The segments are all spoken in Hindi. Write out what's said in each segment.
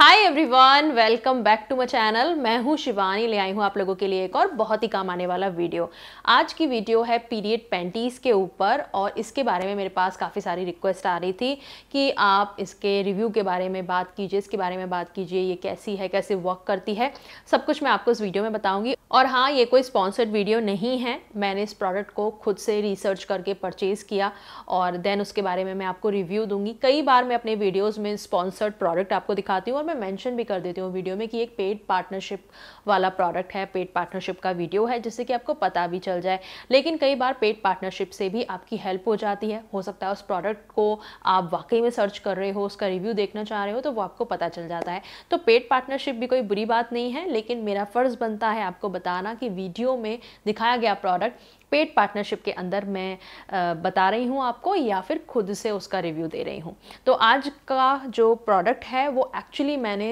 hi everyone welcome back to my channel मैं हूं शिवानी ले आई हूं आप लोगों के लिए एक और बहुत ही काम आने वाला वीडियो आज की वीडियो है पीरियड पेंटीज़ के ऊपर और इसके बारे में मेरे पास काफ़ी सारी रिक्वेस्ट आ रही थी कि आप इसके रिव्यू के बारे में बात कीजिए इसके बारे में बात कीजिए ये कैसी है कैसे वर्क करती है सब कुछ मैं आपको इस वीडियो में बताऊँगी और हाँ ये कोई स्पॉन्सर्ड वीडियो नहीं है मैंने इस प्रोडक्ट को खुद से रिसर्च करके परचेज़ किया और देन उसके बारे में मैं आपको रिव्यू दूंगी कई बार मैं अपने वीडियोस में स्पॉन्सर्ड प्रोडक्ट आपको दिखाती हूँ और मैं मेंशन भी कर देती हूँ वीडियो में कि एक पेड पार्टनरशिप वाला प्रोडक्ट है पेड पार्टनरशिप का वीडियो है जिससे कि आपको पता भी चल जाए लेकिन कई बार पेड पार्टनरशिप से भी आपकी हेल्प हो जाती है हो सकता है उस प्रोडक्ट को आप वाकई में सर्च कर रहे हो उसका रिव्यू देखना चाह रहे हो तो वो आपको पता चल जाता है तो पेड पार्टनरशिप भी कोई बुरी बात नहीं है लेकिन मेरा फ़र्ज़ बनता है आपको बताना कि वीडियो में दिखाया गया प्रोडक्ट पेड पार्टनरशिप के अंदर मैं बता रही हूँ आपको या फिर खुद से उसका रिव्यू दे रही हूँ तो आज का जो प्रोडक्ट है वो एक्चुअली मैंने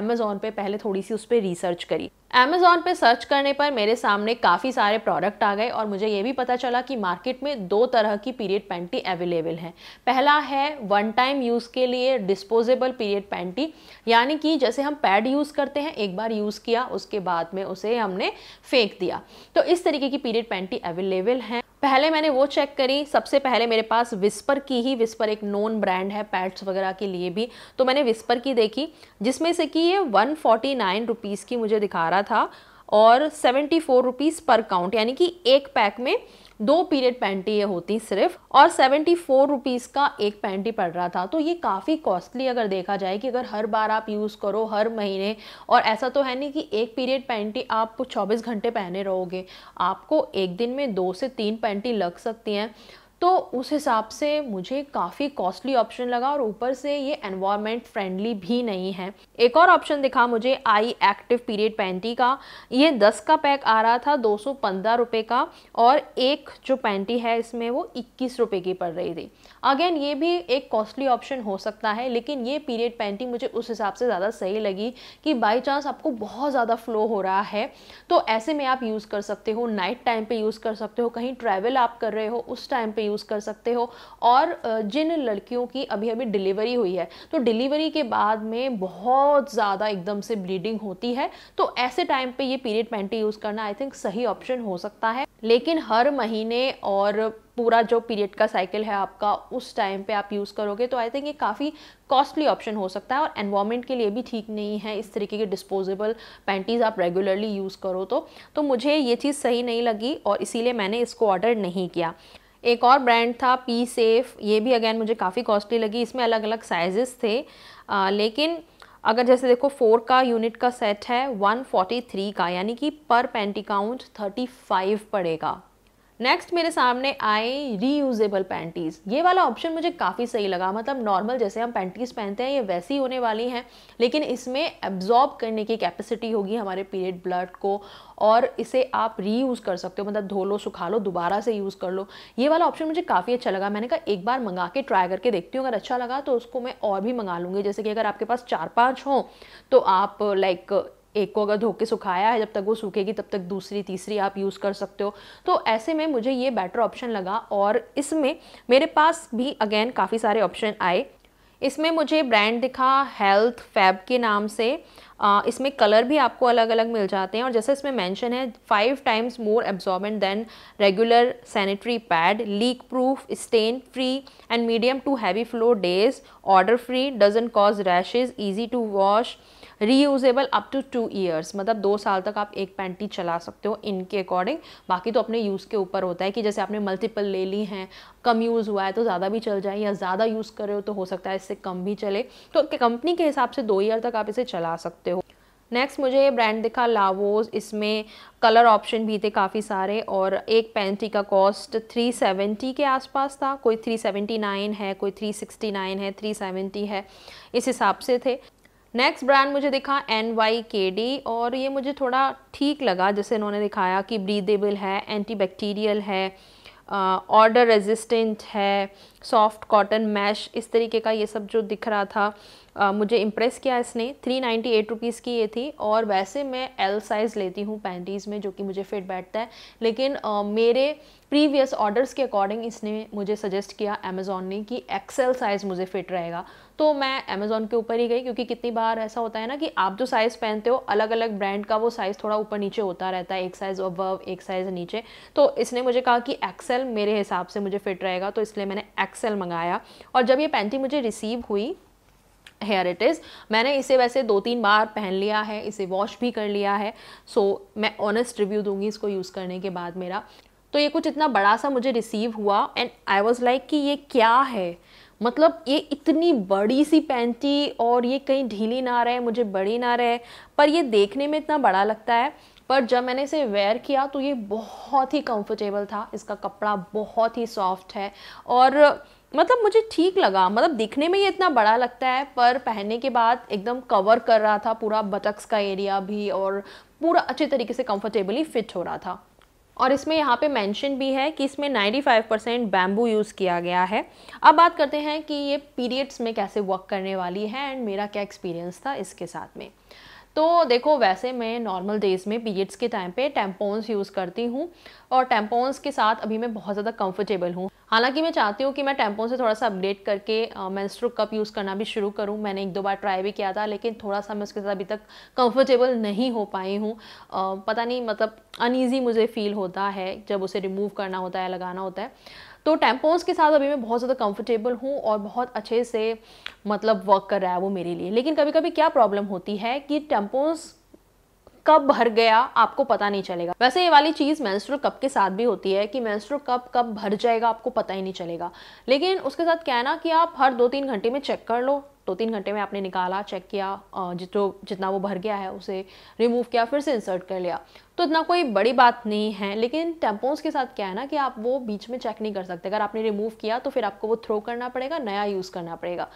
अमेज़ोन पे पहले थोड़ी सी उस पर रिसर्च करी अमेज़ॉन पे सर्च करने पर मेरे सामने काफ़ी सारे प्रोडक्ट आ गए और मुझे ये भी पता चला कि मार्केट में दो तरह की पीरियड पैंटी अवेलेबल हैं पहला है वन टाइम यूज़ के लिए डिस्पोजेबल पीरियड पैंटी यानी कि जैसे हम पैड यूज़ करते हैं एक बार यूज़ किया उसके बाद में उसे हमने फेंक दिया तो इस तरीके की पीरियड पैंटी अवेलेबल हैं पहले मैंने वो चेक करी सबसे पहले मेरे पास विस्पर की ही विस्पर एक नॉन ब्रांड है पैड्स वगैरह के लिए भी तो मैंने विस्पर की देखी जिसमें से कि ये वन फोर्टी नाइन रुपीज़ की मुझे दिखा रहा था और सेवेंटी फोर रुपीज़ पर काउंट यानी कि एक पैक में दो पीरियड पैंटी ये होती सिर्फ और सेवेंटी फोर रुपीज़ का एक पैंटी पड़ रहा था तो ये काफ़ी कॉस्टली अगर देखा जाए कि अगर हर बार आप यूज़ करो हर महीने और ऐसा तो है नहीं कि एक पीरियड पैंटी आप चौबीस घंटे पहने रहोगे आपको एक दिन में दो से तीन पैंटी लग सकती हैं तो उस हिसाब से मुझे काफ़ी कॉस्टली ऑप्शन लगा और ऊपर से ये एनवायरमेंट फ्रेंडली भी नहीं है एक और ऑप्शन दिखा मुझे आई एक्टिव पीरियड पैंटी का ये दस का पैक आ रहा था दो सौ का और एक जो पैंटी है इसमें वो इक्कीस रुपये की पड़ रही थी अगेन ये भी एक कॉस्टली ऑप्शन हो सकता है लेकिन ये पीरियड पैंटी मुझे उस हिसाब से ज़्यादा सही लगी कि बाई चांस आपको बहुत ज़्यादा फ्लो हो रहा है तो ऐसे में आप यूज़ कर सकते हो नाइट टाइम पर यूज़ कर सकते हो कहीं ट्रैवल आप कर रहे हो उस टाइम पर यूज़ कर सकते हो और जिन लड़कियों की अभी अभी डिलीवरी हुई है तो डिलीवरी के बाद में बहुत ज़्यादा एकदम से ब्लीडिंग होती है तो ऐसे टाइम पे ये पीरियड पैंटी यूज़ करना आई थिंक सही ऑप्शन हो सकता है लेकिन हर महीने और पूरा जो पीरियड का साइकिल है आपका उस टाइम पे आप यूज़ करोगे तो आई थिंक ये काफ़ी कॉस्टली ऑप्शन हो सकता है और एनवायरमेंट के लिए भी ठीक नहीं है इस तरीके के डिस्पोजेबल पैंटीज़ आप रेगुलरली यूज़ करो तो, तो मुझे ये चीज़ सही नहीं लगी और इसीलिए मैंने इसको ऑर्डर नहीं किया एक और ब्रांड था पी सेफ ये भी अगेन मुझे काफ़ी कॉस्टली लगी इसमें अलग अलग साइजेस थे आ, लेकिन अगर जैसे देखो फोर का यूनिट का सेट है 143 का यानी कि पर पेंटिकाउंट 35 पड़ेगा नेक्स्ट मेरे सामने आए रीयूजेबल पैंटीज़ ये वाला ऑप्शन मुझे काफ़ी सही लगा मतलब नॉर्मल जैसे हम पैंटीज़ पहनते हैं ये वैसी होने वाली हैं लेकिन इसमें एब्जॉर्ब करने की कैपेसिटी होगी हमारे पीरियड ब्लड को और इसे आप रीयूज़ कर सकते हो मतलब धो लो सुखा लो दोबारा से यूज़ कर लो ये वाला ऑप्शन मुझे काफ़ी अच्छा लगा मैंने कहा एक बार मंगा के ट्राई करके देखती हूँ अगर अच्छा लगा तो उसको मैं और भी मंगा लूँगी जैसे कि अगर आपके पास चार पाँच हों तो आप लाइक एक को अगर धो के सुखाया है जब तक वो सूखेगी तब तक दूसरी तीसरी आप यूज़ कर सकते हो तो ऐसे में मुझे ये बेटर ऑप्शन लगा और इसमें मेरे पास भी अगेन काफ़ी सारे ऑप्शन आए इसमें मुझे ब्रांड दिखा हेल्थ फैब के नाम से आ, इसमें कलर भी आपको अलग अलग मिल जाते हैं और जैसे इसमें मेंशन है five times more absorbent than regular sanitary pad leak proof stain free and medium to heavy flow days odour free doesn't cause rashes easy to wash reusable up to two years मतलब दो साल तक आप एक पैंटी चला सकते हो इनके अकॉर्डिंग बाकी तो अपने यूज़ के ऊपर होता है कि जैसे आपने मल्टीपल ले ली हैं कम यूज़ हुआ है तो ज़्यादा भी चल जाए या ज़्यादा यूज़ कर रहे हो तो हो सकता है इससे कम भी चले तो कंपनी के हिसाब से दो ईयर तक आप इसे चला सकते हो नेक्स्ट मुझे ये ब्रांड दिखा लावोज इसमें कलर ऑप्शन भी थे काफ़ी सारे और एक पैंटी का कॉस्ट 370 के आसपास था कोई 379 है कोई 369 है 370 है इस हिसाब से थे नेक्स्ट ब्रांड मुझे दिखा एन वाई के डी और ये मुझे थोड़ा ठीक लगा जैसे इन्होंने दिखाया कि ब्रीदेबल है एंटीबैक्टीरियल है ऑर्डर रेजिस्टेंट है सॉफ्ट कॉटन मैश इस तरीके का ये सब जो दिख रहा था आ, मुझे इम्प्रेस किया इसने थ्री नाइन्टी एट रुपीज़ की ये थी और वैसे मैं एल साइज़ लेती हूँ पैंटीज़ में जो कि मुझे फिट बैठता है लेकिन आ, मेरे प्रीवियस ऑर्डर्स के अकॉर्डिंग इसने मुझे सजेस्ट किया अमेज़ॉन ने कि एक्सेल साइज़ मुझे फिट रहेगा तो मैं अमेज़ॉन के ऊपर ही गई क्योंकि कितनी बार ऐसा होता है ना कि आप जो साइज़ पहनते हो अलग अलग ब्रांड का वो साइज़ थोड़ा ऊपर नीचे होता रहता है एक साइज़ अबव एक साइज़ नीचे तो इसने मुझे कहा कि एक्सेल मेरे हिसाब से मुझे फिट रहेगा तो इसलिए मैंने एक्सेल मंगाया और जब ये पैंटी मुझे रिसीव हुई हेयर इट इज़ मैंने इसे वैसे दो तीन बार पहन लिया है इसे वॉश भी कर लिया है सो so, मैं ऑनेस्ट रिव्यू दूंगी इसको यूज़ करने के बाद मेरा तो ये कुछ इतना बड़ा सा मुझे रिसीव हुआ एंड आई वॉज़ लाइक कि ये क्या है मतलब ये इतनी बड़ी सी पैंटी और ये कहीं ढीली ना रहे मुझे बड़ी ना रहे पर ये देखने में इतना बड़ा लगता है पर जब मैंने इसे वेयर किया तो ये बहुत ही कंफर्टेबल था इसका कपड़ा बहुत ही सॉफ्ट है और मतलब मुझे ठीक लगा मतलब दिखने में ये इतना बड़ा लगता है पर पहनने के बाद एकदम कवर कर रहा था पूरा बटक्स का एरिया भी और पूरा अच्छे तरीके से कंफर्टेबली फिट हो रहा था और इसमें यहाँ पे मेंशन भी है कि इसमें 95 परसेंट बैम्बू यूज़ किया गया है अब बात करते हैं कि ये पीरियड्स में कैसे वर्क करने वाली है एंड मेरा क्या एक्सपीरियंस था इसके साथ में तो देखो वैसे मैं नॉर्मल डेज में पीरियड्स के टाइम पे टेम्पोन्स यूज़ करती हूँ और टेम्पोन्स के साथ अभी मैं बहुत ज़्यादा कंफर्टेबल हूँ हालांकि मैं चाहती हूँ कि मैं टैम्पोन से थोड़ा सा अपडेट करके मैंस्ट्रो कप यूज़ करना भी शुरू करूँ मैंने एक दो बार ट्राई भी किया था लेकिन थोड़ा सा मैं उसके साथ अभी तक कंफर्टेबल नहीं हो पाई हूँ पता नहीं मतलब अनईजी मुझे फील होता है जब उसे रिमूव करना होता है लगाना होता है तो टेम्पोन्स के साथ अभी मैं बहुत ज़्यादा कंफर्टेबल हूँ और बहुत अच्छे से मतलब वर्क कर रहा है वो मेरे लिए लेकिन कभी कभी क्या प्रॉब्लम होती है कि टेम्पोन्स कब भर गया आपको पता नहीं चलेगा वैसे ये वाली चीज़ मैंस्ट्रल कप के साथ भी होती है कि मैंस्ट्रल कप कब भर जाएगा आपको पता ही नहीं चलेगा लेकिन उसके साथ क्या ना कि आप हर दो तीन घंटे में चेक कर लो दो तीन घंटे में आपने निकाला चेक किया जो जितना वो भर गया है उसे रिमूव किया फिर से इंसर्ट कर लिया तो इतना कोई बड़ी बात नहीं है लेकिन टेम्पोज के साथ क्या है ना कि आप वो बीच में चेक नहीं कर सकते अगर आपने रिमूव किया तो फिर आपको वो थ्रो करना पड़ेगा नया यूज़ करना पड़ेगा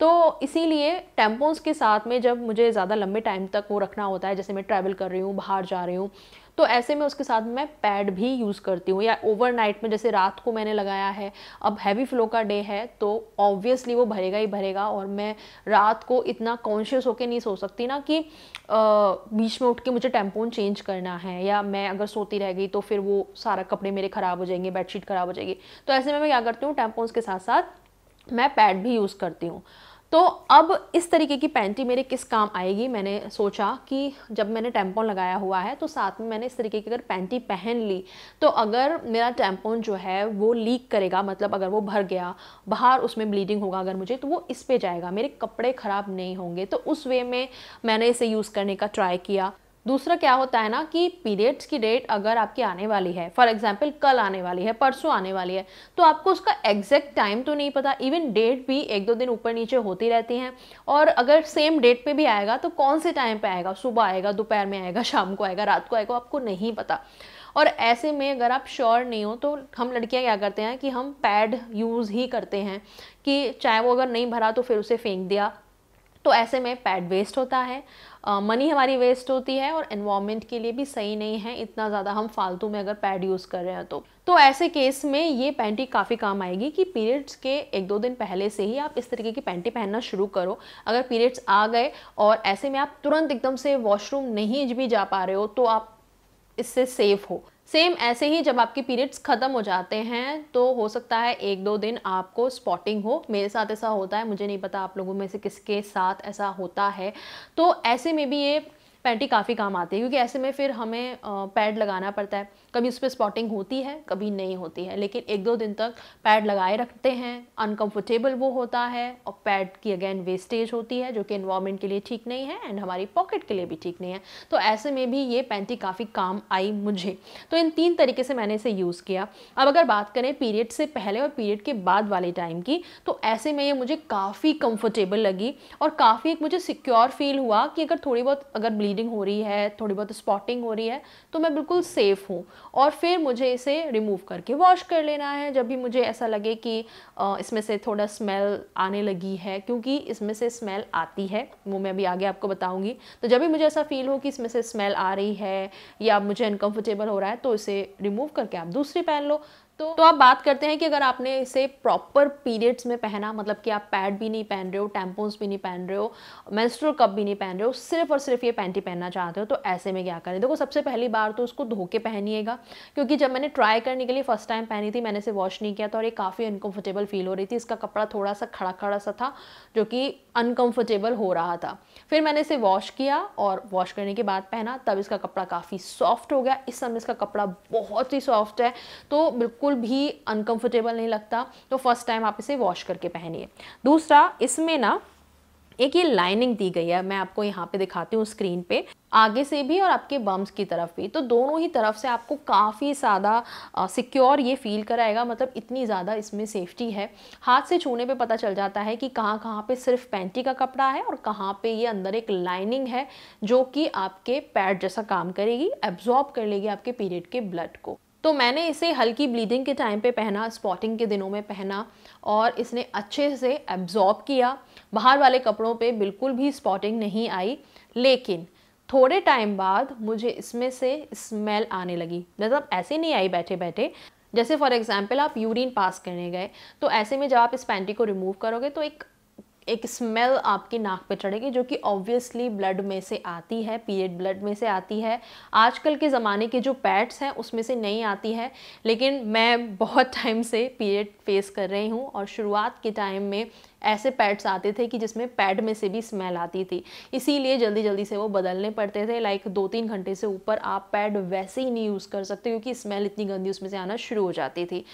तो इसीलिए टेम्पोन्स के साथ में जब मुझे ज़्यादा लंबे टाइम तक वो रखना होता है जैसे मैं ट्रैवल कर रही हूँ बाहर जा रही हूँ तो ऐसे में उसके साथ मैं पैड भी यूज़ करती हूँ या ओवरनाइट में जैसे रात को मैंने लगाया है अब हैवी फ्लो का डे है तो ऑब्वियसली वो भरेगा ही भरेगा और मैं रात को इतना कॉन्शियस होकर नहीं सो सकती ना कि बीच में उठ के मुझे टेम्पोन चेंज करना है या मैं अगर सोती रह गई तो फिर वो सारा कपड़े मेरे ख़राब हो जाएंगे बेडशीट ख़राब हो जाएगी तो ऐसे में मैं क्या करती हूँ टेम्पोन्स के साथ साथ मैं पैड भी यूज़ करती हूँ तो अब इस तरीके की पैंटी मेरे किस काम आएगी मैंने सोचा कि जब मैंने टैम्पोन लगाया हुआ है तो साथ में मैंने इस तरीके की अगर पैंटी पहन ली तो अगर मेरा टैम्पोन जो है वो लीक करेगा मतलब अगर वो भर गया बाहर उसमें ब्लीडिंग होगा अगर मुझे तो वो इस पर जाएगा मेरे कपड़े ख़राब नहीं होंगे तो उस वे में मैंने इसे यूज़ करने का ट्राई किया दूसरा क्या होता है ना कि पीरियड्स की डेट अगर आपकी आने वाली है फॉर एग्जाम्पल कल आने वाली है परसों आने वाली है तो आपको उसका एग्जैक्ट टाइम तो नहीं पता इवन डेट भी एक दो दिन ऊपर नीचे होती रहती हैं और अगर सेम डेट पे भी आएगा तो कौन से टाइम पे आएगा सुबह आएगा दोपहर में आएगा शाम को आएगा रात को आएगा आपको नहीं पता और ऐसे में अगर आप श्योर नहीं हो तो हम लड़कियां क्या करते हैं कि हम पैड यूज़ ही करते हैं कि चाहे वो अगर नहीं भरा तो फिर उसे फेंक दिया तो ऐसे में पैड वेस्ट होता है मनी uh, हमारी वेस्ट होती है और इन्वामेंट के लिए भी सही नहीं है इतना ज़्यादा हम फालतू में अगर पैड यूज़ कर रहे हैं तो तो ऐसे केस में ये पैंटी काफ़ी काम आएगी कि पीरियड्स के एक दो दिन पहले से ही आप इस तरीके की पैंटी पहनना शुरू करो अगर पीरियड्स आ गए और ऐसे में आप तुरंत एकदम से वॉशरूम नहीं भी जा पा रहे हो तो आप इससे सेफ़ हो सेम ऐसे ही जब आपके पीरियड्स ख़त्म हो जाते हैं तो हो सकता है एक दो दिन आपको स्पॉटिंग हो मेरे साथ ऐसा होता है मुझे नहीं पता आप लोगों में से किसके साथ ऐसा होता है तो ऐसे में भी ये पैंटी काफ़ी काम आती है क्योंकि ऐसे में फिर हमें पैड लगाना पड़ता है कभी उस पर स्पॉटिंग होती है कभी नहीं होती है लेकिन एक दो दिन तक पैड लगाए रखते हैं अनकम्फर्टेबल वो होता है और पैड की अगेन वेस्टेज होती है जो कि इन्वायरमेंट के लिए ठीक नहीं है एंड हमारी पॉकेट के लिए भी ठीक नहीं है तो ऐसे में भी ये पैंटी काफ़ी काम आई मुझे तो इन तीन तरीके से मैंने इसे यूज़ किया अब अगर बात करें पीरियड से पहले और पीरियड के बाद वाले टाइम की तो ऐसे में ये मुझे काफ़ी कम्फर्टेबल लगी और काफ़ी एक मुझे सिक्योर फील हुआ कि अगर थोड़ी बहुत अगर ब्लीडिंग हो रही है थोड़ी बहुत स्पॉटिंग हो रही है तो मैं बिल्कुल सेफ़ हूँ और फिर मुझे इसे रिमूव करके वॉश कर लेना है जब भी मुझे ऐसा लगे कि इसमें से थोड़ा स्मेल आने लगी है क्योंकि इसमें से स्मेल आती है वो मैं अभी आगे आपको बताऊंगी तो जब भी मुझे ऐसा फील हो कि इसमें से स्मेल आ रही है या मुझे अनकम्फर्टेबल हो रहा है तो इसे रिमूव करके आप दूसरी पहन लो तो तो आप बात करते हैं कि अगर आपने इसे प्रॉपर पीरियड्स में पहना मतलब कि आप पैड भी नहीं पहन रहे हो टैम्पोन्स भी नहीं पहन रहे हो मेंस्ट्रुअल कप भी नहीं पहन रहे हो सिर्फ और सिर्फ ये पैंटी पहनना चाहते हो तो ऐसे में क्या करें देखो सबसे पहली बार तो उसको धो के पहनिएगा क्योंकि जब मैंने ट्राई करने के लिए फर्स्ट टाइम पहनी थी मैंने इसे वॉश नहीं किया था और ये काफ़ी अनकम्फर्टेबल फील हो रही थी इसका कपड़ा थोड़ा सा खड़ा खड़ा सा था जो कि अनकम्फर्टेबल हो रहा था फिर मैंने इसे वॉश किया और वॉश करने के बाद पहना तब इसका कपड़ा काफ़ी सॉफ्ट हो गया इस समय इसका कपड़ा बहुत ही सॉफ्ट है तो बिल्कुल बिल्कुल भी अनकंफर्टेबल नहीं लगता तो फर्स्ट टाइम आप इसे वॉश करके पहनिए दूसरा इसमें ना एक ये लाइनिंग दी गई है मैं आपको यहाँ पे दिखाती हूँ स्क्रीन पे आगे से भी और आपके बम्स की तरफ भी तो दोनों ही तरफ से आपको काफ़ी ज़्यादा सिक्योर ये फील कराएगा मतलब इतनी ज़्यादा इसमें सेफ्टी है हाथ से छूने पे पता चल जाता है कि कहाँ कहाँ पे सिर्फ पैंटी का कपड़ा है और कहाँ पे ये अंदर एक लाइनिंग है जो कि आपके पैड जैसा काम करेगी एब्जॉर्ब कर लेगी आपके पीरियड के ब्लड को तो मैंने इसे हल्की ब्लीडिंग के टाइम पे पहना स्पॉटिंग के दिनों में पहना और इसने अच्छे से एब्जॉर्ब किया बाहर वाले कपड़ों पे बिल्कुल भी स्पॉटिंग नहीं आई लेकिन थोड़े टाइम बाद मुझे इसमें से स्मेल आने लगी मतलब ऐसे नहीं आई बैठे बैठे जैसे फॉर एग्ज़ाम्पल आप यूरिन पास करने गए तो ऐसे में जब आप इस पैंटी को रिमूव करोगे तो एक एक स्मेल आपकी नाक पे चढ़ेगी जो कि ऑब्वियसली ब्लड में से आती है पीरियड ब्लड में से आती है आजकल के ज़माने के जो पैड्स हैं उसमें से नहीं आती है लेकिन मैं बहुत टाइम से पीरियड फेस कर रही हूँ और शुरुआत के टाइम में ऐसे पैड्स आते थे कि जिसमें पैड में से भी स्मेल आती थी इसीलिए जल्दी जल्दी से वो बदलने पड़ते थे लाइक दो तीन घंटे से ऊपर आप पैड वैसे ही नहीं यूज़ कर सकते क्योंकि स्मेल इतनी गंदी उसमें से आना शुरू हो जाती थी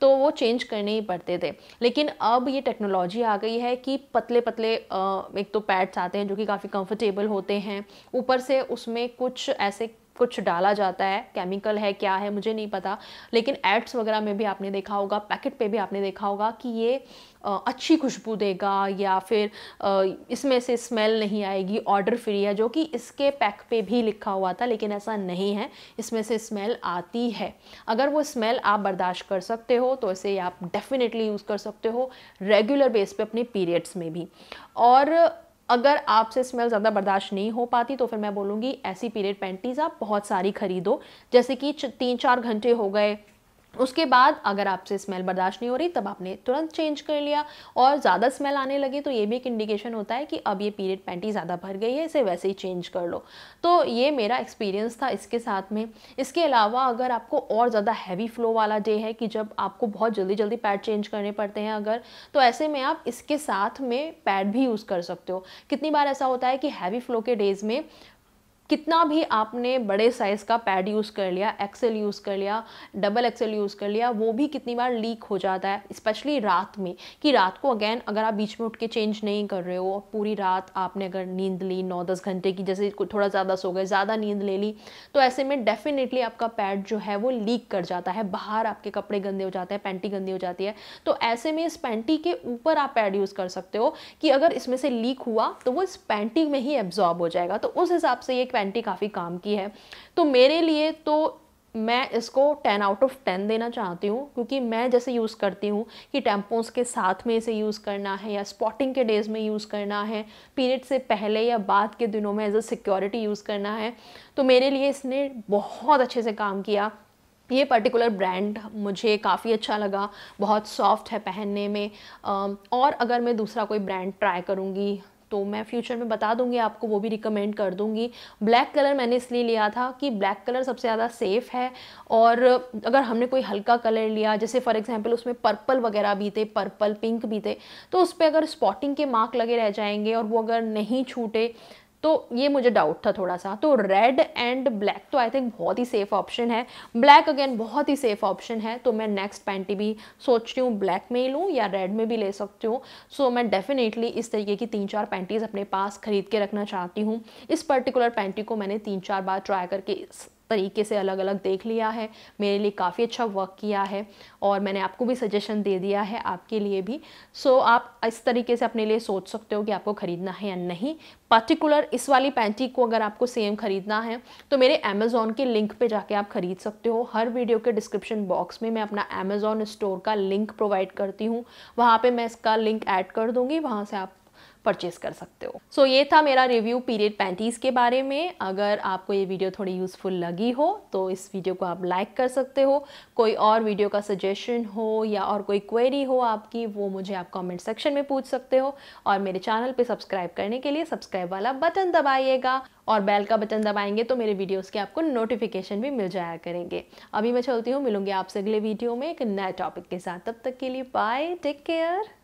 तो वो चेंज करने ही पड़ते थे लेकिन अब ये टेक्नोलॉजी आ गई है कि पतले पतले एक तो पैड्स आते हैं जो कि काफ़ी कंफर्टेबल होते हैं ऊपर से उसमें कुछ ऐसे कुछ डाला जाता है केमिकल है क्या है मुझे नहीं पता लेकिन एड्स वगैरह में भी आपने देखा होगा पैकेट पे भी आपने देखा होगा कि ये अच्छी खुशबू देगा या फिर इसमें से स्मेल नहीं आएगी ऑर्डर फ्री है जो कि इसके पैक पे भी लिखा हुआ था लेकिन ऐसा नहीं है इसमें से स्मेल आती है अगर वो स्मेल आप बर्दाश्त कर सकते हो तो इसे आप डेफिनेटली यूज़ कर सकते हो रेगुलर बेस पे अपने पीरियड्स में भी और अगर आपसे स्मेल ज़्यादा बर्दाश्त नहीं हो पाती तो फिर मैं बोलूँगी ऐसी पीरियड पैंटीज़ आप बहुत सारी खरीदो जैसे कि तीन चार घंटे हो गए उसके बाद अगर आपसे स्मेल बर्दाश्त नहीं हो रही तब आपने तुरंत चेंज कर लिया और ज़्यादा स्मेल आने लगी तो ये भी एक इंडिकेशन होता है कि अब ये पीरियड पैंटी ज़्यादा भर गई है इसे वैसे ही चेंज कर लो तो ये मेरा एक्सपीरियंस था इसके साथ में इसके अलावा अगर आपको और ज़्यादा हैवी फ्लो वाला डे है कि जब आपको बहुत जल्दी जल्दी पैड चेंज करने पड़ते हैं अगर तो ऐसे में आप इसके साथ में पैड भी यूज़ कर सकते हो कितनी बार ऐसा होता है कि हैवी फ्लो के डेज़ में कितना भी आपने बड़े साइज़ का पैड यूज़ कर लिया एक्सेल यूज़ कर लिया डबल एक्सेल यूज़ कर लिया वो भी कितनी बार लीक हो जाता है स्पेशली रात में कि रात को अगेन अगर आप बीच में उठ के चेंज नहीं कर रहे हो पूरी रात आपने अगर नींद ली नौ दस घंटे की जैसे थोड़ा ज़्यादा सो गए ज़्यादा नींद ले ली तो ऐसे में डेफिनेटली आपका पैड जो है वो लीक कर जाता है बाहर आपके कपड़े गंदे हो जाते हैं पैंटी गंदी हो जाती है तो ऐसे में इस पैंटी के ऊपर आप पैड यूज़ कर सकते हो कि अगर इसमें से लीक हुआ तो वो इस पैंटी में ही एब्जॉर्ब हो जाएगा तो उस हिसाब से ये पैंटी काफ़ी काम की है तो मेरे लिए तो मैं इसको टेन आउट ऑफ टेन देना चाहती हूँ क्योंकि मैं जैसे यूज़ करती हूँ कि टेम्पोस के साथ में इसे यूज़ करना है या स्पॉटिंग के डेज़ में यूज़ करना है पीरियड से पहले या बाद के दिनों में एज अ सिक्योरिटी यूज़ करना है तो मेरे लिए इसने बहुत अच्छे से काम किया ये पर्टिकुलर ब्रांड मुझे काफ़ी अच्छा लगा बहुत सॉफ्ट है पहनने में और अगर मैं दूसरा कोई ब्रांड ट्राई करूँगी तो मैं फ्यूचर में बता दूंगी आपको वो भी रिकमेंड कर दूंगी ब्लैक कलर मैंने इसलिए लिया था कि ब्लैक कलर सबसे ज़्यादा सेफ़ है और अगर हमने कोई हल्का कलर लिया जैसे फॉर एग्जांपल उसमें पर्पल वगैरह भी थे पर्पल पिंक भी थे तो उस पर अगर स्पॉटिंग के मार्क लगे रह जाएंगे और वो अगर नहीं छूटे तो ये मुझे डाउट था थोड़ा सा तो रेड एंड ब्लैक तो आई थिंक बहुत ही सेफ ऑप्शन है ब्लैक अगेन बहुत ही सेफ ऑप्शन है तो मैं नेक्स्ट पैंटी भी सोच रही हूँ ब्लैक में ही लूँ या रेड में भी ले सकती हूँ सो मैं डेफिनेटली इस तरीके की तीन चार पैंटीज़ अपने पास खरीद के रखना चाहती हूँ इस पर्टिकुलर पैंटी को मैंने तीन चार बार ट्राई करके तरीके से अलग अलग देख लिया है मेरे लिए काफ़ी अच्छा वर्क किया है और मैंने आपको भी सजेशन दे दिया है आपके लिए भी सो so, आप इस तरीके से अपने लिए सोच सकते हो कि आपको ख़रीदना है या नहीं पर्टिकुलर इस वाली पैंटी को अगर आपको सेम ख़रीदना है तो मेरे अमेज़ोन के लिंक पे जाके आप ख़रीद सकते हो हर वीडियो के डिस्क्रिप्शन बॉक्स में मैं अपना अमेज़ोन स्टोर का लिंक प्रोवाइड करती हूँ वहाँ पर मैं इसका लिंक ऐड कर दूँगी वहाँ से आप परचेज कर सकते हो सो so, ये था मेरा रिव्यू पीरियड पैंतीस के बारे में अगर आपको ये वीडियो थोड़ी यूज़फुल लगी हो तो इस वीडियो को आप लाइक कर सकते हो कोई और वीडियो का सजेशन हो या और कोई क्वेरी हो आपकी वो मुझे आप कमेंट सेक्शन में पूछ सकते हो और मेरे चैनल पे सब्सक्राइब करने के लिए सब्सक्राइब वाला बटन दबाइएगा और बेल का बटन दबाएंगे तो मेरे वीडियोज के आपको नोटिफिकेशन भी मिल जाया करेंगे अभी मैं चलती हूँ मिलूंगी आपसे अगले वीडियो में एक नए टॉपिक के साथ तब तक के लिए बाय टेक केयर